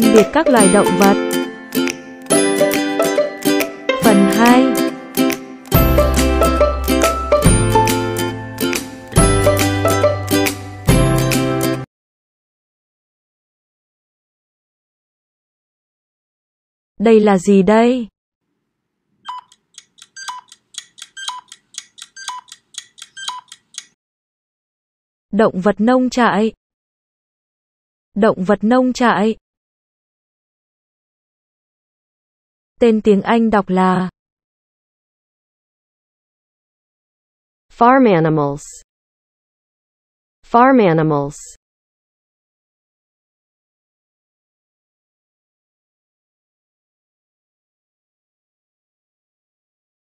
phân biệt các loài động vật. Phần 2 Đây là gì đây? Động vật nông trại Động vật nông trại Tên tiếng Anh đọc là Farm animals. Farm animals.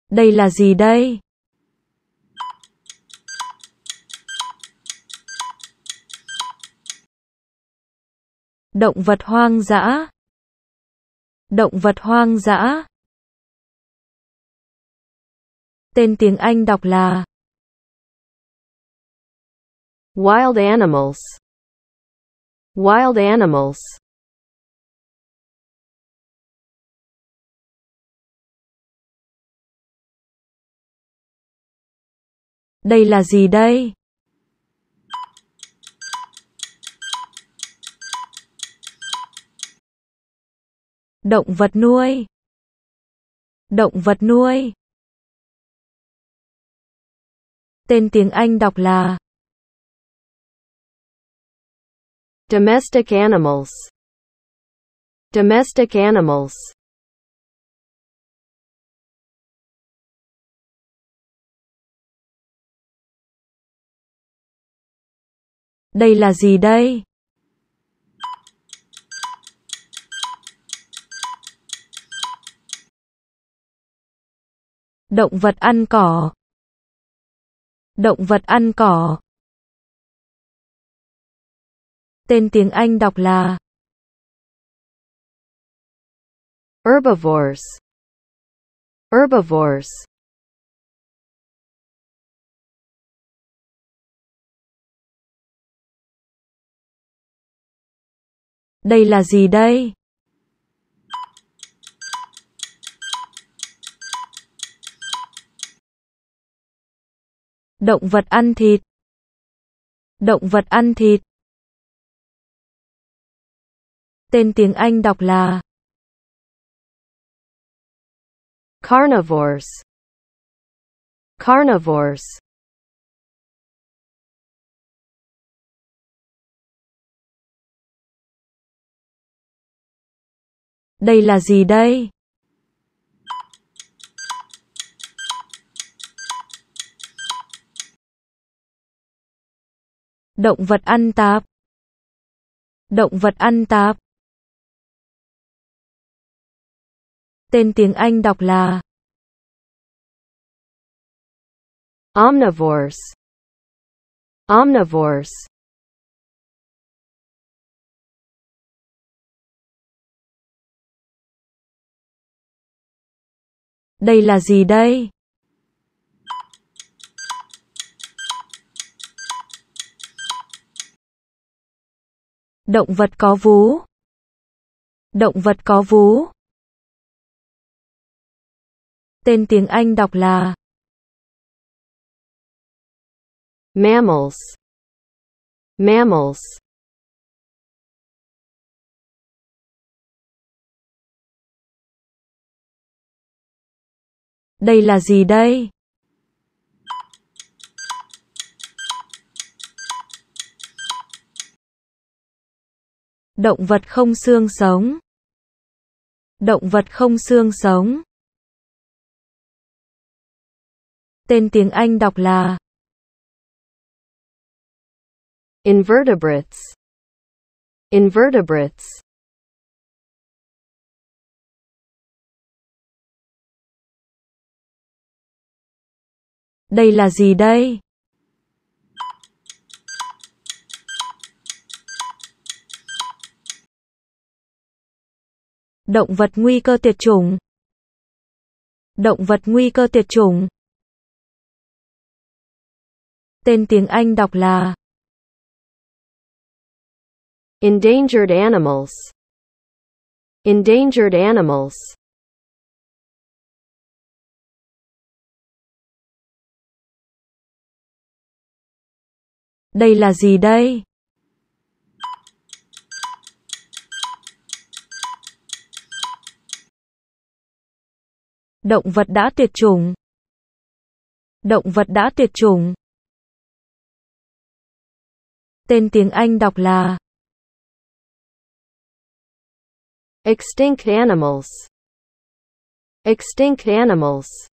Đây là gì đây? Động vật hoang dã Động vật hoang dã. Tên tiếng Anh đọc là Wild animals. Wild animals. Đây là gì đây? Động vật nuôi. Động vật nuôi. Tên tiếng Anh đọc là Domestic animals. Domestic animals. Đây là gì đây? Động vật ăn cỏ. Động vật ăn cỏ. Tên tiếng Anh đọc là Herbivores. Herbivores. Đây là gì đây? Động vật ăn thịt. Động vật ăn thịt. Tên tiếng Anh đọc là Carnivores. Carnivores. Đây là gì đây? Động vật ăn tạp. Động vật ăn tạp. Tên tiếng Anh đọc là Omnivores. Omnivores. Đây là gì đây? Động vật có vú. Động vật có vú. Tên tiếng Anh đọc là Mammals. Mammals. Đây là gì đây? Động vật không xương sống. Động vật không xương sống. Tên tiếng Anh đọc là Invertebrates. Invertebrates. Đây là gì đây? Động vật nguy cơ tuyệt chủng. Động vật nguy cơ tuyệt chủng. Tên tiếng Anh đọc là Endangered animals. Endangered animals. Đây là gì đây? Động vật đã tuyệt chủng. Động vật đã tuyệt chủng. Tên tiếng Anh đọc là Extinct animals. Extinct animals.